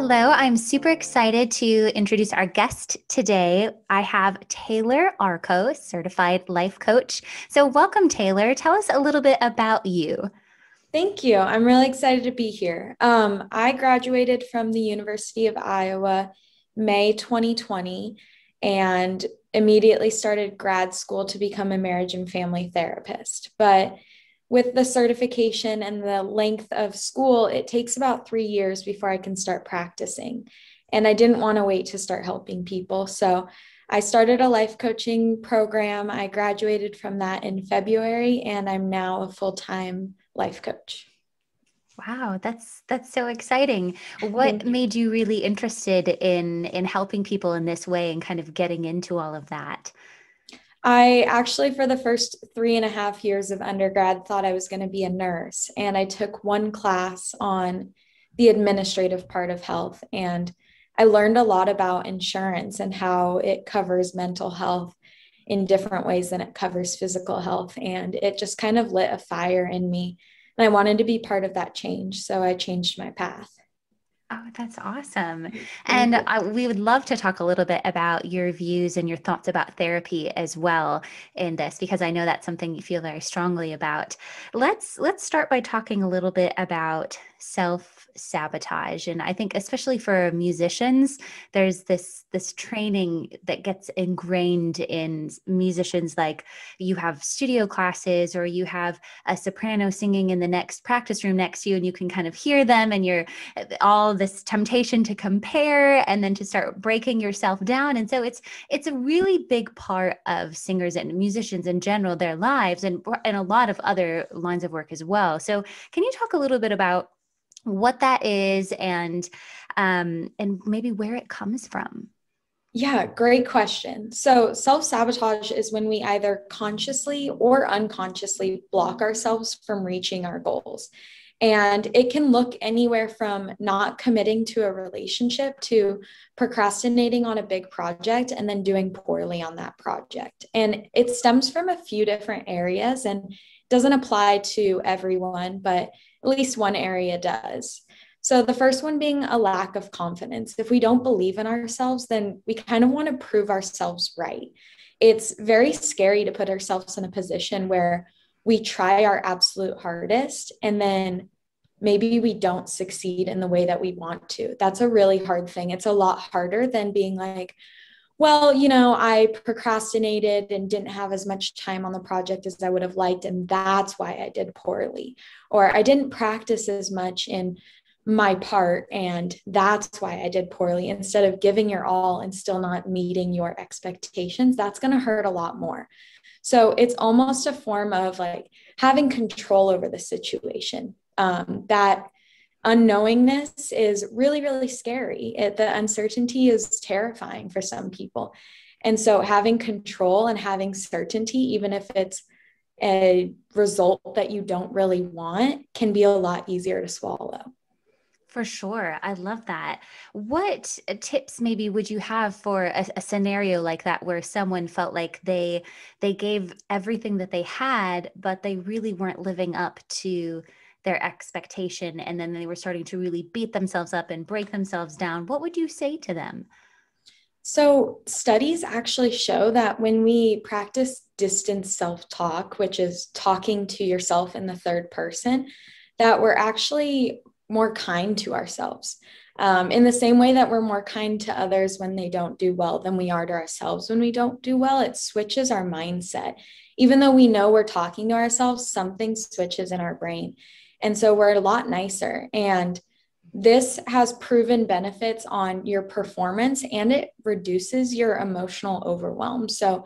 Hello, I'm super excited to introduce our guest today. I have Taylor Arco, certified life coach. So, welcome, Taylor. Tell us a little bit about you. Thank you. I'm really excited to be here. Um, I graduated from the University of Iowa May 2020 and immediately started grad school to become a marriage and family therapist. But with the certification and the length of school, it takes about three years before I can start practicing. And I didn't want to wait to start helping people. So I started a life coaching program. I graduated from that in February, and I'm now a full time life coach. Wow, that's that's so exciting. What you. made you really interested in in helping people in this way and kind of getting into all of that? I actually, for the first three and a half years of undergrad, thought I was going to be a nurse. And I took one class on the administrative part of health. And I learned a lot about insurance and how it covers mental health in different ways than it covers physical health. And it just kind of lit a fire in me. And I wanted to be part of that change. So I changed my path. Oh, that's awesome. And I, we would love to talk a little bit about your views and your thoughts about therapy as well in this, because I know that's something you feel very strongly about. Let's let's start by talking a little bit about self sabotage and i think especially for musicians there's this this training that gets ingrained in musicians like you have studio classes or you have a soprano singing in the next practice room next to you and you can kind of hear them and you're eh, all this temptation to compare and then to start breaking yourself down and so it's it's a really big part of singers and musicians in general their lives and and a lot of other lines of work as well so can you talk a little bit about what that is and um, and maybe where it comes from. Yeah, great question. So, self sabotage is when we either consciously or unconsciously block ourselves from reaching our goals. And it can look anywhere from not committing to a relationship to procrastinating on a big project and then doing poorly on that project. And it stems from a few different areas and doesn't apply to everyone, but at least one area does. So, the first one being a lack of confidence. If we don't believe in ourselves, then we kind of want to prove ourselves right. It's very scary to put ourselves in a position where we try our absolute hardest and then maybe we don't succeed in the way that we want to. That's a really hard thing. It's a lot harder than being like, well, you know, I procrastinated and didn't have as much time on the project as I would have liked. And that's why I did poorly. Or I didn't practice as much in my part. And that's why I did poorly. Instead of giving your all and still not meeting your expectations, that's going to hurt a lot more. So it's almost a form of like having control over the situation um, that unknowingness is really, really scary. It, the uncertainty is terrifying for some people. And so having control and having certainty, even if it's a result that you don't really want, can be a lot easier to swallow. For sure. I love that. What tips maybe would you have for a, a, scenario like that where someone felt like they they gave everything that they had but they really weren't living up to their expectation and then they were starting to really beat themselves up and break themselves down, what would you say to them? So, studies actually show that when we practice distance self talk, which is talking to yourself in the third person, that we're actually more kind to ourselves. Um, in the same way that we're more kind to others when they don't do well than we are to ourselves when we don't do well, it switches our mindset. Even though we know we're talking to ourselves, something switches in our brain. And so we're a lot nicer. And this has proven benefits on your performance and it reduces your emotional overwhelm. So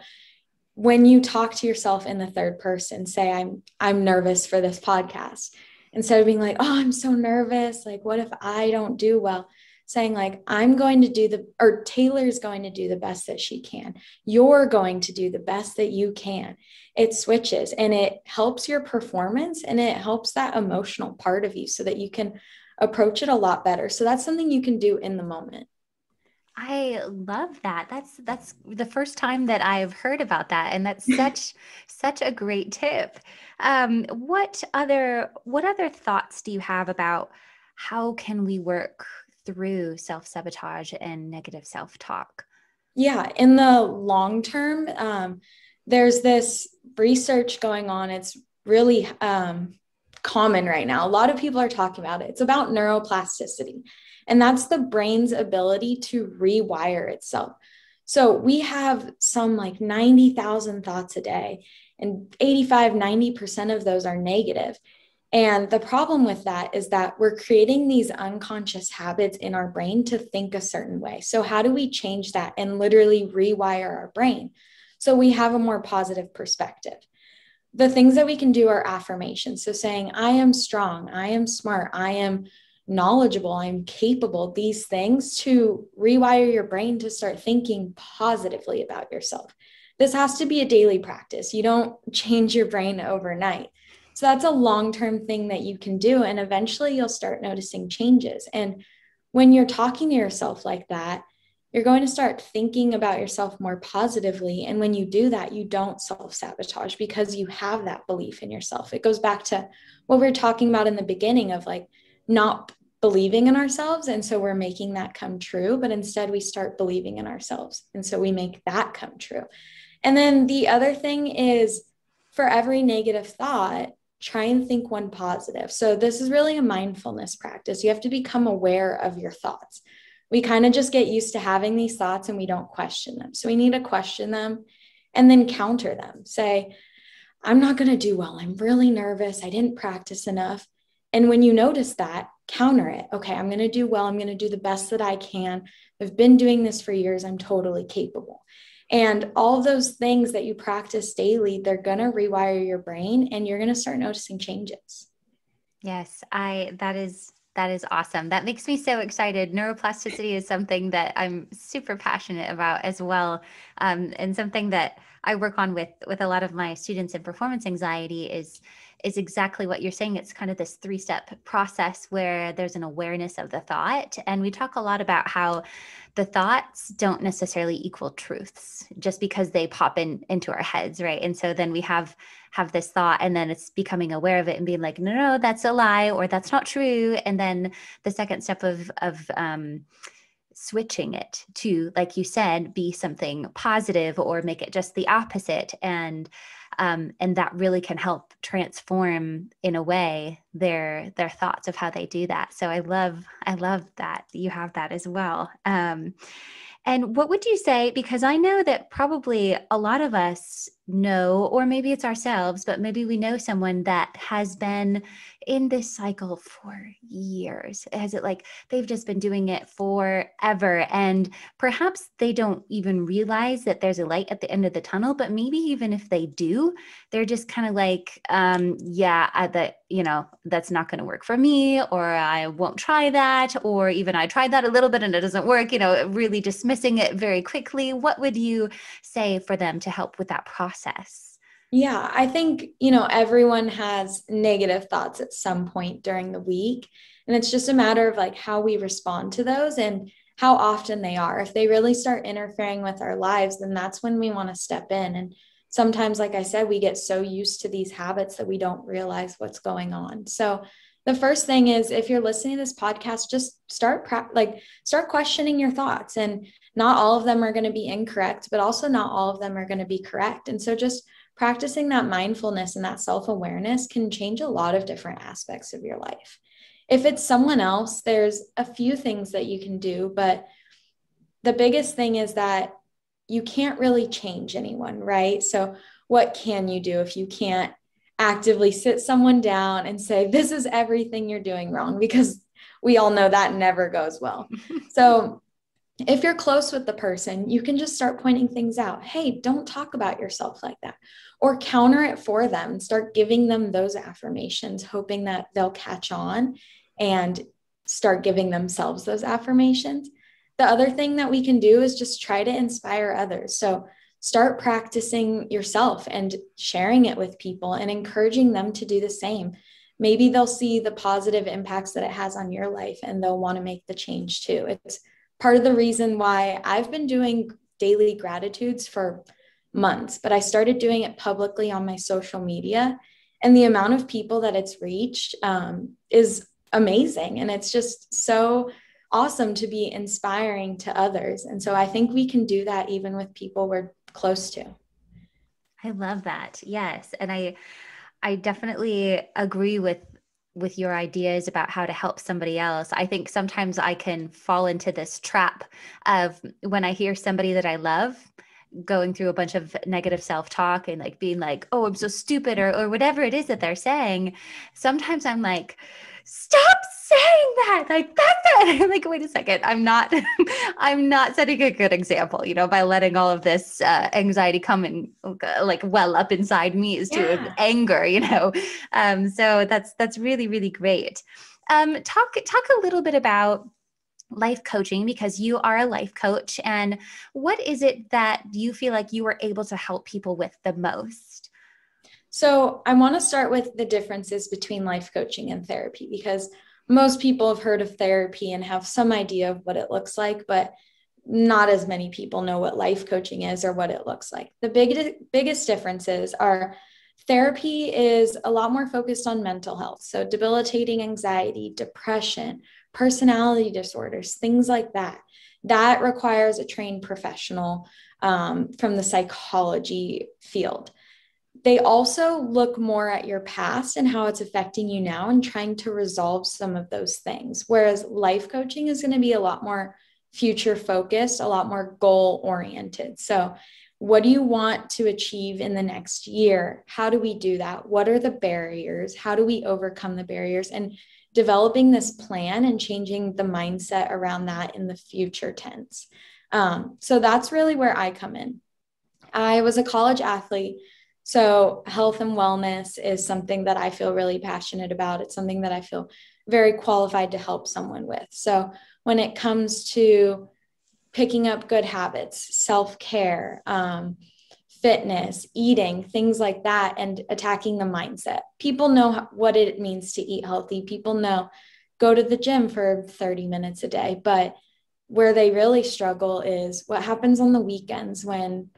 when you talk to yourself in the third person, say I'm I'm nervous for this podcast, instead of being like, "Oh, I'm so nervous, like what if I don't do well?" saying like i'm going to do the or taylor's going to do the best that she can you're going to do the best that you can it switches and it helps your performance and it helps that emotional part of you so that you can approach it a lot better so that's something you can do in the moment I love that. That's that's the first time that I've heard about that, and that's such such a great tip. Um, what other what other thoughts do you have about how can we work through self sabotage and negative self talk? Yeah, in the long term, um, there's this research going on. It's really um, common right now. A lot of people are talking about it. It's about neuroplasticity, and that's the brain's ability to rewire itself. So we have some like 90,000 thoughts a day, and 85, 90% of those are negative. And the problem with that is that we're creating these unconscious habits in our brain to think a certain way. So, how do we change that and literally rewire our brain so we have a more positive perspective? The things that we can do are affirmations. So, saying, I am strong, I am smart, I am knowledgeable, I'm capable, these things to rewire your brain to start thinking positively about yourself. This has to be a daily practice. You don't change your brain overnight. So that's a long term thing that you can do. And eventually you'll start noticing changes. And when you're talking to yourself like that, you're going to start thinking about yourself more positively. And when you do that, you don't self sabotage because you have that belief in yourself. It goes back to what we are talking about in the beginning of like not believing in ourselves. And so we're making that come true, but instead we start believing in ourselves. And so we make that come true. And then the other thing is for every negative thought, try and think one positive. So, this is really a mindfulness practice. You have to become aware of your thoughts. We kind of just get used to having these thoughts and we don't question them. So, we need to question them and then counter them. Say, I'm not going to do well. I'm really nervous. I didn't practice enough. And when you notice that, counter it. Okay, I'm going to do well. I'm going to do the best that I can. I've been doing this for years. I'm totally capable. And all those things that you practice daily, they're going to rewire your brain and you're going to start noticing changes. Yes, I that is that is awesome. That makes me so excited. Neuroplasticity is something that I'm super passionate about as well, um, and something that I work on with with a lot of my students in performance anxiety is is exactly what you're saying. It's kind of this three step process where there's an awareness of the thought. And we talk a lot about how the thoughts don't necessarily equal truths just because they pop in into our heads, right? And so then we have have this thought and then it's becoming aware of it and being like, no, no, that's a lie or that's not true. And then the second step of of um switching it to, like you said, be something positive or make it just the opposite. And um, and that really can help transform in a way their their thoughts of how they do that so i love i love that you have that as well um, and what would you say because i know that probably a lot of us know, or maybe it's ourselves, but maybe we know someone that has been in this cycle for years. Has it like they've just been doing it forever? And perhaps they don't even realize that there's a light at the end of the tunnel, but maybe even if they do, they're just kind of like, um, yeah, that, you know, that's not going to work for me, or I won't try that, or even I tried that a little bit and it doesn't work, you know, really dismissing it very quickly. What would you say for them to help with that process? process? Yeah, I think, you know, everyone has negative thoughts at some point during the week. And it's just a matter of like how we respond to those and how often they are. If they really start interfering with our lives, then that's when we want to step in. And sometimes, like I said, we get so used to these habits that we don't realize what's going on. So the first thing is if you're listening to this podcast just start like start questioning your thoughts and not all of them are going to be incorrect but also not all of them are going to be correct and so just practicing that mindfulness and that self-awareness can change a lot of different aspects of your life if it's someone else there's a few things that you can do but the biggest thing is that you can't really change anyone right so what can you do if you can't actively sit someone down and say, This is everything you're doing wrong, because we all know that never goes well. so, if you're close with the person, you can just start pointing things out. Hey, don't talk about yourself like that, or counter it for them. Start giving them those affirmations, hoping that they'll catch on and start giving themselves those affirmations. The other thing that we can do is just try to inspire others. So, start practicing yourself and sharing it with people and encouraging them to do the same. Maybe they'll see the positive impacts that it has on your life and they'll want to make the change too. It's part of the reason why I've been doing daily gratitudes for months, but I started doing it publicly on my social media. And the amount of people that it's reached um, is amazing. And it's just so awesome to be inspiring to others. And so I think we can do that even with people we're close to. I love that. Yes, and I I definitely agree with with your ideas about how to help somebody else. I think sometimes I can fall into this trap of when I hear somebody that I love going through a bunch of negative self-talk and like being like, "Oh, I'm so stupid" or or whatever it is that they're saying. Sometimes I'm like, stop saying that. Like that's am like, wait a second. I'm not, I'm not setting a good example, you know, by letting all of this uh, anxiety come and uh, like well up inside me is yeah. to anger, you know? Um, so that's, that's really, really great. Um, talk, talk a little bit about life coaching because you are a life coach and what is it that you feel like you were able to help people with the most? So, I want to start with the differences between life coaching and therapy because most people have heard of therapy and have some idea of what it looks like, but not as many people know what life coaching is or what it looks like. The big, biggest differences are therapy is a lot more focused on mental health. So, debilitating anxiety, depression, personality disorders, things like that. That requires a trained professional um, from the psychology field they also look more at your past and how it's affecting you now and trying to resolve some of those things. Whereas life coaching is going to be a lot more future focused, a lot more goal oriented. So, what do you want to achieve in the next year? How do we do that? What are the barriers? How do we overcome the barriers? And developing this plan and changing the mindset around that in the future tense. Um, so, that's really where I come in. I was a college athlete so, health and wellness is something that I feel really passionate about. It's something that I feel very qualified to help someone with. So, when it comes to picking up good habits, self care, um, fitness, eating, things like that, and attacking the mindset, people know what it means to eat healthy. People know go to the gym for 30 minutes a day. But where they really struggle is what happens on the weekends when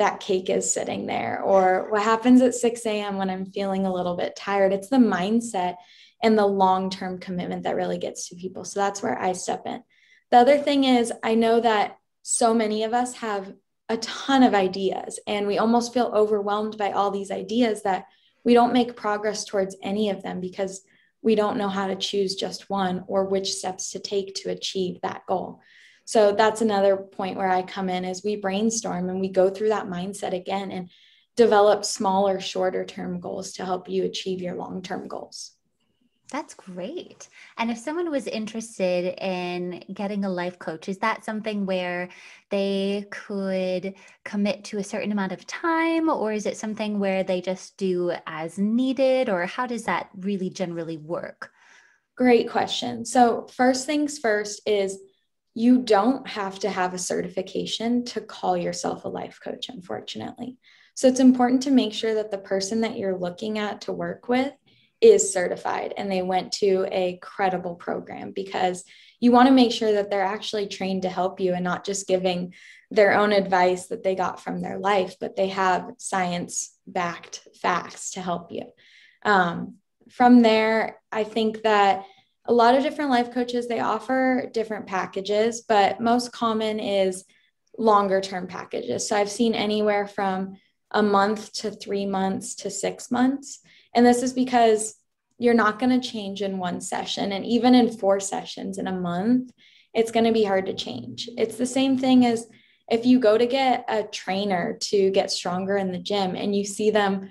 that cake is sitting there or what happens at 6 a.m when i'm feeling a little bit tired it's the mindset and the long-term commitment that really gets to people so that's where i step in the other thing is i know that so many of us have a ton of ideas and we almost feel overwhelmed by all these ideas that we don't make progress towards any of them because we don't know how to choose just one or which steps to take to achieve that goal so that's another point where i come in is we brainstorm and we go through that mindset again and develop smaller shorter term goals to help you achieve your long term goals that's great. And if someone was interested in getting a life coach, is that something where they could commit to a certain amount of time, or is it something where they just do as needed, or how does that really generally work? Great question. So, first things first is you don't have to have a certification to call yourself a life coach, unfortunately. So it's important to make sure that the person that you're looking at to work with is certified and they went to a credible program because you want to make sure that they're actually trained to help you and not just giving their own advice that they got from their life, but they have science backed facts to help you. Um, from there, I think that a lot of different life coaches they offer different packages but most common is longer term packages so i've seen anywhere from a month to three months to six months and this is because you're not going to change in one session and even in four sessions in a month it's going to be hard to change it's the same thing as if you go to get a trainer to get stronger in the gym and you see them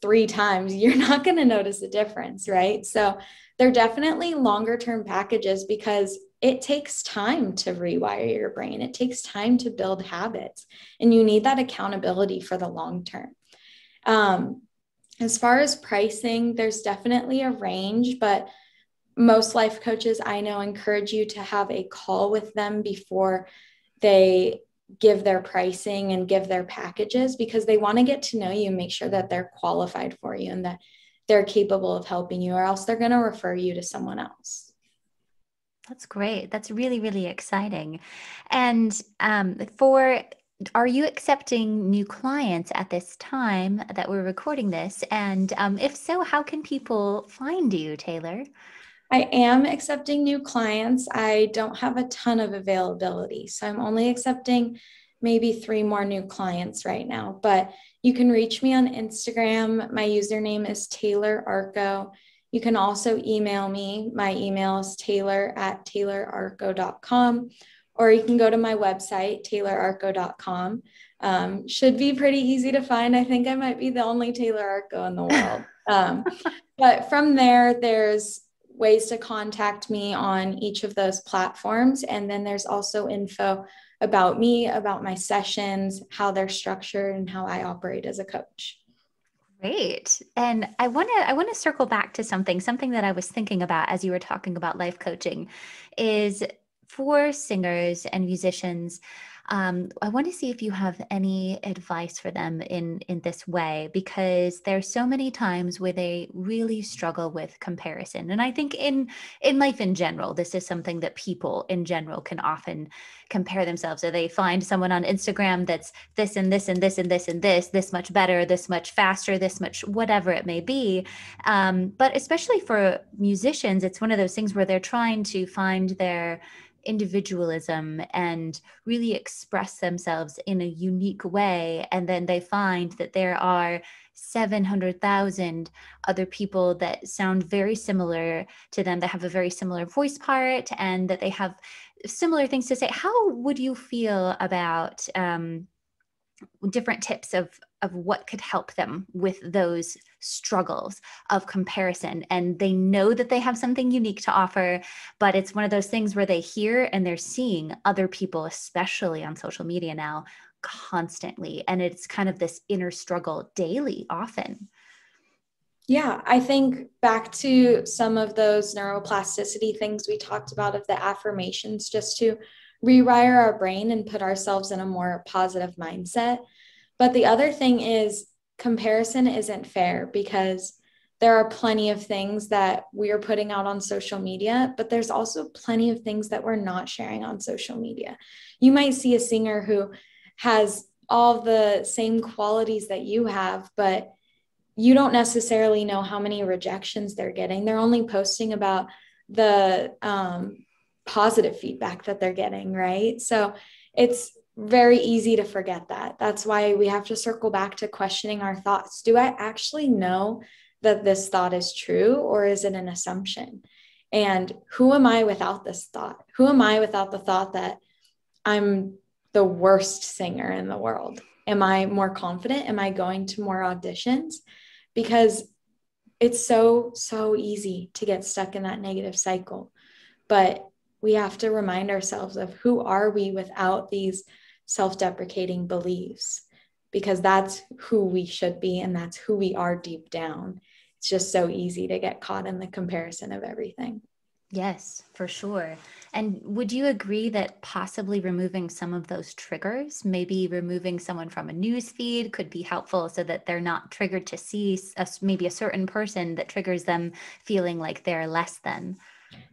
three times, you're not going to notice a difference, right? So they're definitely longer term packages because it takes time to rewire your brain. It takes time to build habits, and you need that accountability for the long term. Um, as far as pricing, there's definitely a range, but most life coaches I know encourage you to have a call with them before they give their pricing and give their packages because they want to get to know you, make sure that they're qualified for you and that they're capable of helping you, or else they're going to refer you to someone else. That's great. That's really, really exciting. And um, for are you accepting new clients at this time that we're recording this? And um, if so, how can people find you, Taylor? I am accepting new clients. I don't have a ton of availability. So I'm only accepting maybe three more new clients right now. But you can reach me on Instagram. My username is Taylor Arco. You can also email me. My email is taylor at taylorarco.com, or you can go to my website, taylorarco.com. Um, should be pretty easy to find. I think I might be the only Taylor Arco in the world. Um, but from there, there's ways to contact me on each of those platforms. And then there's also info about me, about my sessions, how they're structured, and how I operate as a coach. Great. And I want to I want to circle back to something something that I was thinking about as you were talking about life coaching is for singers and musicians um, I want to see if you have any advice for them in in this way because there's so many times where they really struggle with comparison, and I think in in life in general, this is something that people in general can often compare themselves. So they find someone on Instagram that's this and this and this and this and this, this much better, this much faster, this much whatever it may be. Um, but especially for musicians, it's one of those things where they're trying to find their individualism and really express themselves in a unique way. And then they find that there are 700,000 other people that sound very similar to them, that have a very similar voice part, and that they have similar things to say. How would you feel about um, different tips of of what could help them with those struggles of comparison. And they know that they have something unique to offer, but it's one of those things where they hear and they're seeing other people, especially on social media now, constantly. And it's kind of this inner struggle daily, often. Yeah, I think back to some of those neuroplasticity things we talked about of the affirmations, just to rewire our brain and put ourselves in a more positive mindset. But the other thing is comparison isn't fair because there are plenty of things that we are putting out on social media, but there's also plenty of things that we're not sharing on social media. You might see a singer who has all the same qualities that you have, but you don't necessarily know how many rejections they're getting. They're only posting about the um, positive feedback that they're getting, right? So it's very easy to forget that. That's why we have to circle back to questioning our thoughts. Do I actually know that this thought is true or is it an assumption? And who am I without this thought? Who am I without the thought that I'm the worst singer in the world? Am I more confident? Am I going to more auditions? Because it's so, so easy to get stuck in that negative cycle. But we have to remind ourselves of who are we without these self deprecating beliefs because that's who we should be and that's who we are deep down. It's just so easy to get caught in the comparison of everything. Yes, for sure. And would you agree that possibly removing some of those triggers, maybe removing someone from a news feed could be helpful so that they're not triggered to see a, maybe a certain person that triggers them feeling like they're less than?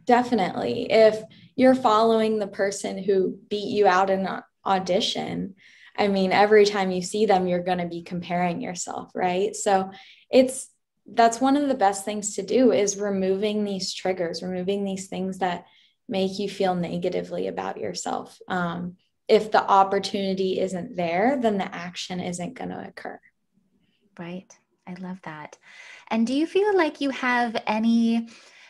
Definitely. If you're following the person who beat you out in audition i mean every time you see them you're going to be comparing yourself right so it's that's one of the best things to do is removing these triggers removing these things that make you feel negatively about yourself um, if the opportunity isn't there then the action isn't going to occur right i love that and do you feel like you have any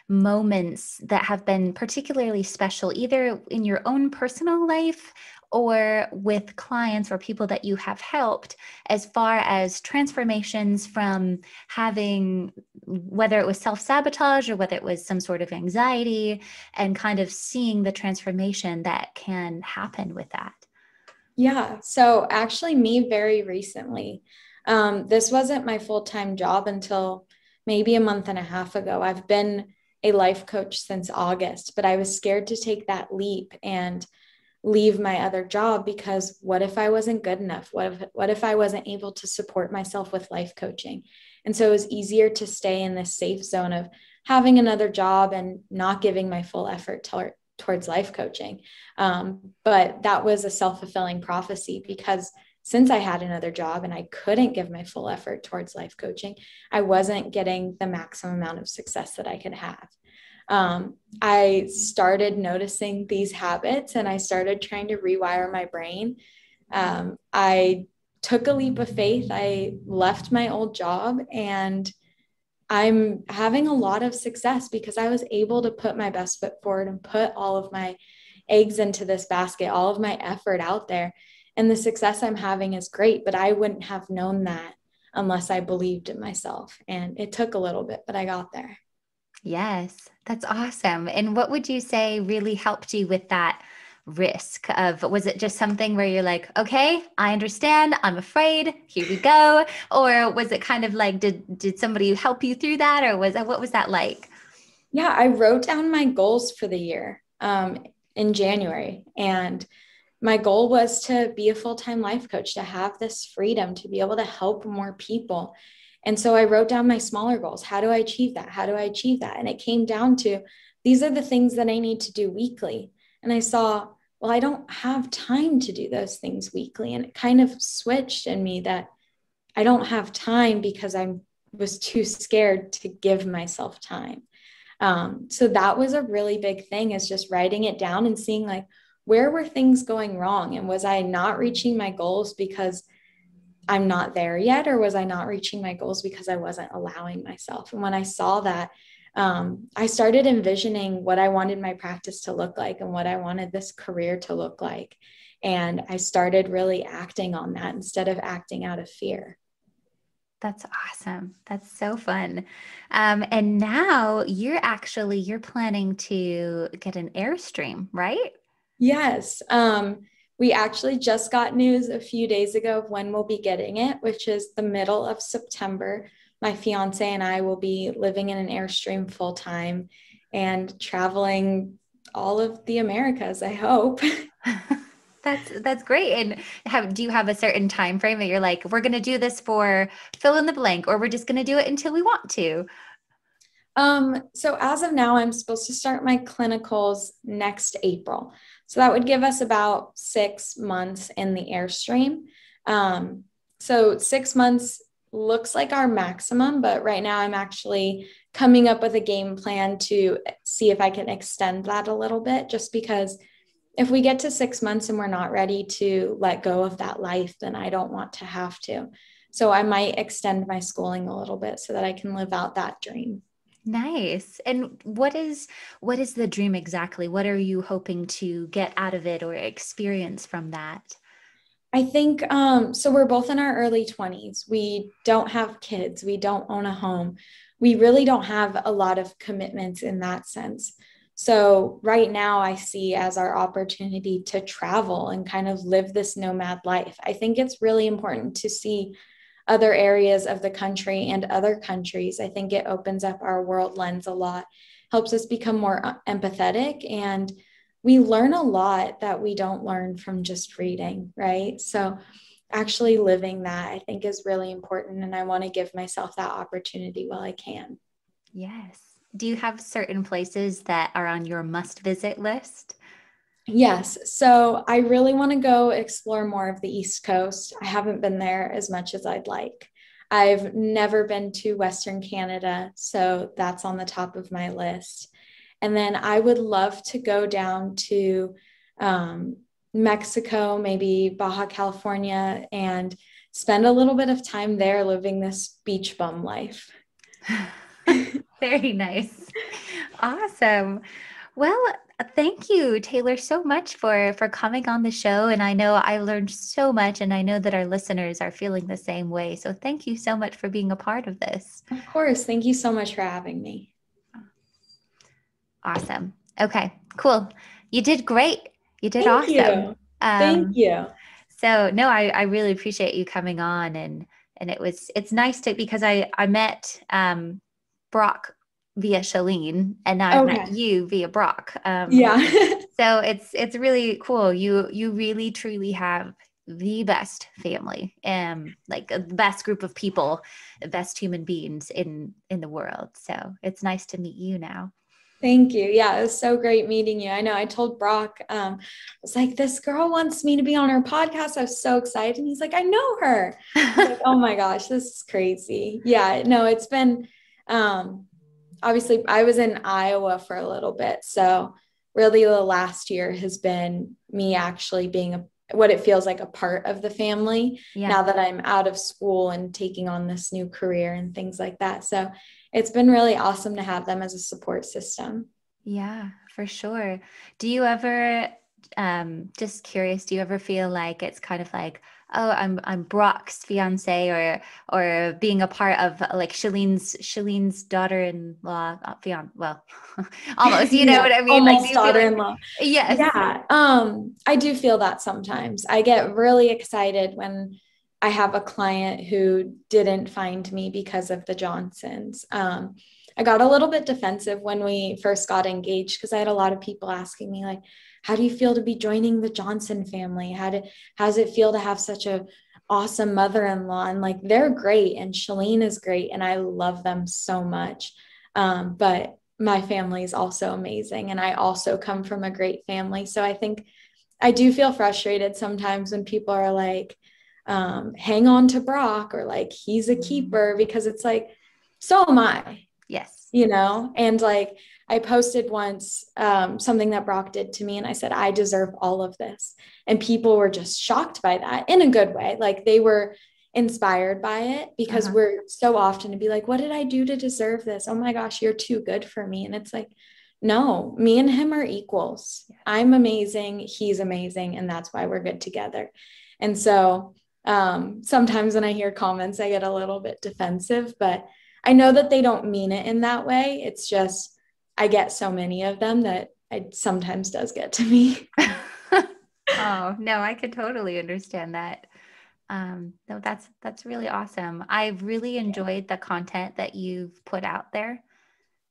moments that have been particularly special, either in your own personal life or with clients or people that you have helped as far as transformations from having whether it was self sabotage or whether it was some sort of anxiety and kind of seeing the transformation that can happen with that? Yeah. So, actually, me very recently, um, this wasn't my full time job until maybe a month and a half ago. I've been a life coach since August, but I was scared to take that leap. And leave my other job because what if I wasn't good enough? What if, what if I wasn't able to support myself with life coaching? And so it was easier to stay in this safe zone of having another job and not giving my full effort towards life coaching. Um, but that was a self fulfilling prophecy because since I had another job and I couldn't give my full effort towards life coaching, I wasn't getting the maximum amount of success that I could have um, I started noticing these habits and I started trying to rewire my brain. Um, I took a leap of faith. I left my old job and I'm having a lot of success because I was able to put my best foot forward and put all of my eggs into this basket, all of my effort out there. And the success I'm having is great, but I wouldn't have known that unless I believed in myself. And it took a little bit, but I got there. Yes, that's awesome. And what would you say really helped you with that risk of was it just something where you're like, okay, I understand, I'm afraid, here we go, or was it kind of like did did somebody help you through that or was what was that like? Yeah, I wrote down my goals for the year um, in January and my goal was to be a full-time life coach to have this freedom to be able to help more people and so I wrote down my smaller goals. How do I achieve that? How do I achieve that? And it came down to these are the things that I need to do weekly. And I saw, well, I don't have time to do those things weekly. And it kind of switched in me that I don't have time because I was too scared to give myself time. Um, so that was a really big thing is just writing it down and seeing like, where were things going wrong? And was I not reaching my goals because I'm not there yet, or was I not reaching my goals because I wasn't allowing myself? And when I saw that, um, I started envisioning what I wanted my practice to look like and what I wanted this career to look like. And I started really acting on that instead of acting out of fear. That's awesome. That's so fun. Um, and now you're actually you're planning to get an airstream, right? Yes. Um, we actually just got news a few days ago of when we'll be getting it, which is the middle of September. My fiance and I will be living in an Airstream full time and traveling all of the Americas, I hope. that's that's great. And have do you have a certain time frame that you're like, we're gonna do this for fill in the blank, or we're just gonna do it until we want to? Um, so as of now, I'm supposed to start my clinicals next April. So that would give us about six months in the Airstream. Um, so six months looks like our maximum, but right now I'm actually coming up with a game plan to see if I can extend that a little bit, just because if we get to six months and we're not ready to let go of that life, then I don't want to have to. So I might extend my schooling a little bit so that I can live out that dream. Nice. And what is what is the dream exactly? What are you hoping to get out of it or experience from that? I think um, so. We're both in our early 20s. We don't have kids. We don't own a home. We really don't have a lot of commitments in that sense. So, right now, I see as our opportunity to travel and kind of live this nomad life. I think it's really important to see other areas of the country and other countries. I think it opens up our world lens a lot, helps us become more uh, empathetic, and we learn a lot that we don't learn from just reading, right? So, actually living that I think is really important. And I want to give myself that opportunity while I can. Yes. Do you have certain places that are on your must visit list? Yes. So I really want to go explore more of the East Coast. I haven't been there as much as I'd like. I've never been to Western Canada. So that's on the top of my list. And then I would love to go down to um, Mexico, maybe Baja California, and spend a little bit of time there living this beach bum life. Very nice. Awesome. Well, Thank you, Taylor, so much for for coming on the show. And I know I learned so much, and I know that our listeners are feeling the same way. So thank you so much for being a part of this. Of course. Thank you so much for having me. Awesome. Okay, cool. You did great. You did thank awesome. You. Um, thank you. So no, I, I really appreciate you coming on and and it was it's nice to because I I met um, Brock via Shalene, and now okay. I've met you via Brock. Um, yeah. so it's it's really cool. You you really truly have the best family, um, like uh, the best group of people, the best human beings in in the world. So it's nice to meet you now. Thank you. Yeah, it was so great meeting you. I know I told Brock, um, I was like, this girl wants me to be on her podcast. I was so excited. And he's like, I know her. I like, oh my gosh, this is crazy. Yeah, no, it's been um, obviously I was in Iowa for a little bit. So really the last year has been me actually being a what it feels like a part of the family yeah. now that I'm out of school and taking on this new career and things like that. So it's been really awesome to have them as a support system. Yeah, for sure. Do you ever um just curious, do you ever feel like it's kind of like oh, I'm I'm Brock's fiance or or being a part of like Shalene's Shalene's daughter-in-law uh, fiance. Well, almost, you know yeah, what I mean? Almost like, daughter-in-law. Like, yes. Yeah. Um, I do feel that sometimes. I get really excited when I have a client who didn't find me because of the Johnsons. Um, I got a little bit defensive when we first got engaged because I had a lot of people asking me like, "How do you feel to be joining the Johnson family? How did how does it feel to have such a awesome mother-in-law?" And like, they're great, and Shalene is great, and I love them so much. Um, but my family is also amazing, and I also come from a great family, so I think I do feel frustrated sometimes when people are like, um, "Hang on to Brock," or like, "He's a mm-hmm. keeper," because it's like, so am I Yes. You know, and like I posted once um, something that Brock did to me, and I said, I deserve all of this. And people were just shocked by that in a good way. Like they were inspired by it because uh-huh. we're so often to be like, what did I do to deserve this? Oh my gosh, you're too good for me. And it's like, no, me and him are equals. I'm amazing. He's amazing. And that's why we're good together. And so um, sometimes when I hear comments, I get a little bit defensive, but I know that they don't mean it in that way. It's just I get so many of them that it sometimes does get to me. oh, no, I could totally understand that. Um, no, that's that's really awesome. I have really enjoyed the content that you've put out there.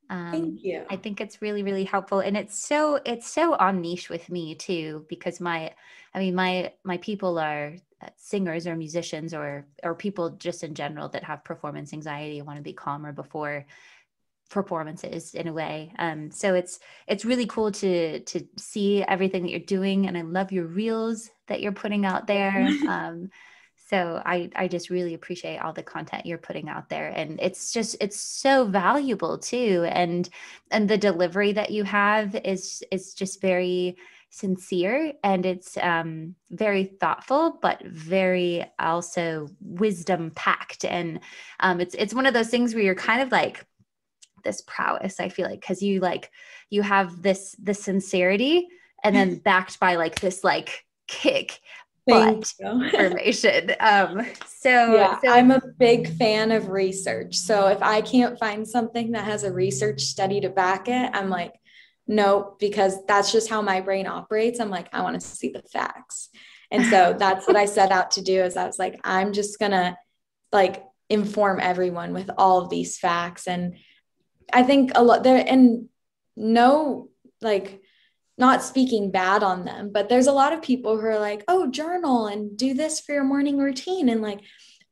Um, Thank you. I think it's really, really helpful, and it's so it's so on niche with me too because my, I mean my my people are uh, singers or musicians or or people just in general that have performance anxiety and want to be calmer before performances in a way. Um, so it's it's really cool to to see everything that you're doing, and I love your reels that you're putting out there. Um, so I, I just really appreciate all the content you're putting out there and it's just it's so valuable too and and the delivery that you have is is just very sincere and it's um, very thoughtful but very also wisdom packed and um, it's it's one of those things where you're kind of like this prowess i feel like because you like you have this this sincerity and then backed by like this like kick information. Um, so, yeah, so I'm a big fan of research. So if I can't find something that has a research study to back it, I'm like, no, because that's just how my brain operates. I'm like, I want to see the facts. And so that's what I set out to do is I was like, I'm just gonna like inform everyone with all of these facts. And I think a lot there and no like not speaking bad on them, but there's a lot of people who are like, oh, journal and do this for your morning routine. And like,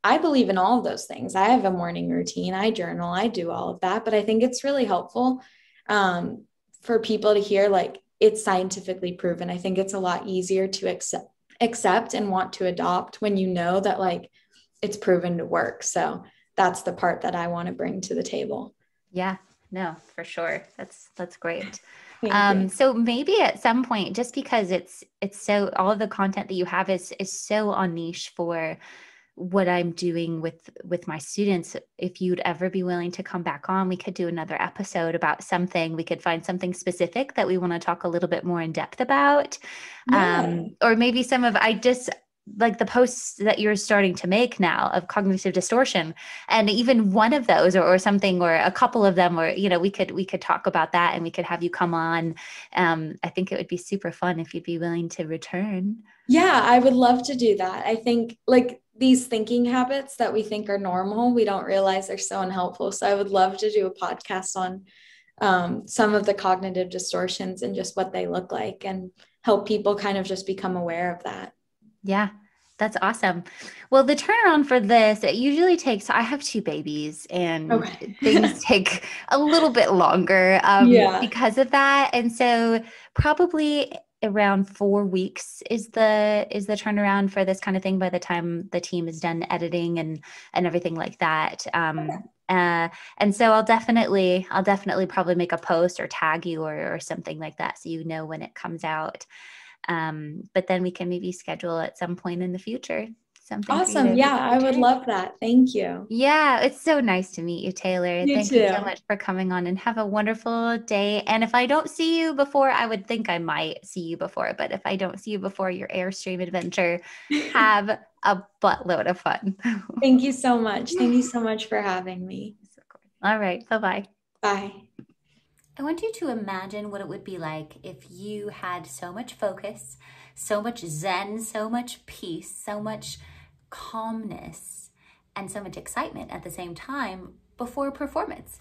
I believe in all of those things. I have a morning routine, I journal, I do all of that. But I think it's really helpful um, for people to hear like it's scientifically proven. I think it's a lot easier to accept accept and want to adopt when you know that like it's proven to work. So that's the part that I want to bring to the table. Yeah, no, for sure. That's that's great. Um, so maybe at some point, just because it's it's so all the content that you have is is so on niche for what I'm doing with with my students. If you'd ever be willing to come back on, we could do another episode about something. We could find something specific that we want to talk a little bit more in depth about, yeah. um, or maybe some of I just like the posts that you're starting to make now of cognitive distortion and even one of those or, or something or a couple of them or you know we could we could talk about that and we could have you come on um, i think it would be super fun if you'd be willing to return yeah i would love to do that i think like these thinking habits that we think are normal we don't realize they're so unhelpful so i would love to do a podcast on um, some of the cognitive distortions and just what they look like and help people kind of just become aware of that yeah. That's awesome. Well, the turnaround for this, it usually takes, I have two babies and okay. things take a little bit longer um, yeah. because of that. And so probably around four weeks is the is the turnaround for this kind of thing by the time the team is done editing and and everything like that um, okay. uh, and so i'll definitely i'll definitely probably make a post or tag you or, or something like that so you know when it comes out um, but then we can maybe schedule at some point in the future something. Awesome. Yeah, I would love that. Thank you. Yeah, it's so nice to meet you, Taylor. You Thank too. you so much for coming on and have a wonderful day. And if I don't see you before, I would think I might see you before, but if I don't see you before your Airstream adventure, have a buttload of fun. Thank you so much. Thank you so much for having me. All right. Bye-bye. Bye. I want you to imagine what it would be like if you had so much focus, so much zen, so much peace, so much calmness, and so much excitement at the same time before performance.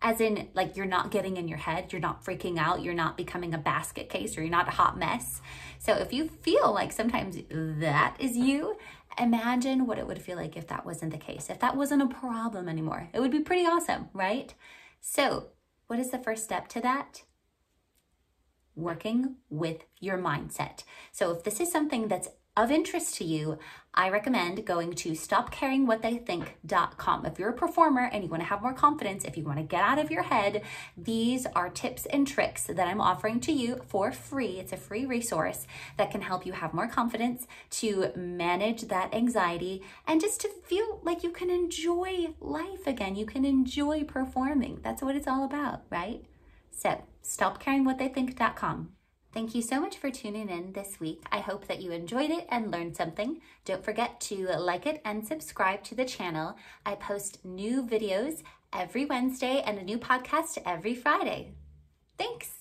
As in, like, you're not getting in your head, you're not freaking out, you're not becoming a basket case, or you're not a hot mess. So, if you feel like sometimes that is you, imagine what it would feel like if that wasn't the case, if that wasn't a problem anymore. It would be pretty awesome, right? So, what is the first step to that? Working with your mindset. So if this is something that's of interest to you, I recommend going to stopcaringwhattheythink.com. If you're a performer and you want to have more confidence, if you want to get out of your head, these are tips and tricks that I'm offering to you for free. It's a free resource that can help you have more confidence to manage that anxiety and just to feel like you can enjoy life again. You can enjoy performing. That's what it's all about, right? So, stopcaringwhattheythink.com. Thank you so much for tuning in this week. I hope that you enjoyed it and learned something. Don't forget to like it and subscribe to the channel. I post new videos every Wednesday and a new podcast every Friday. Thanks.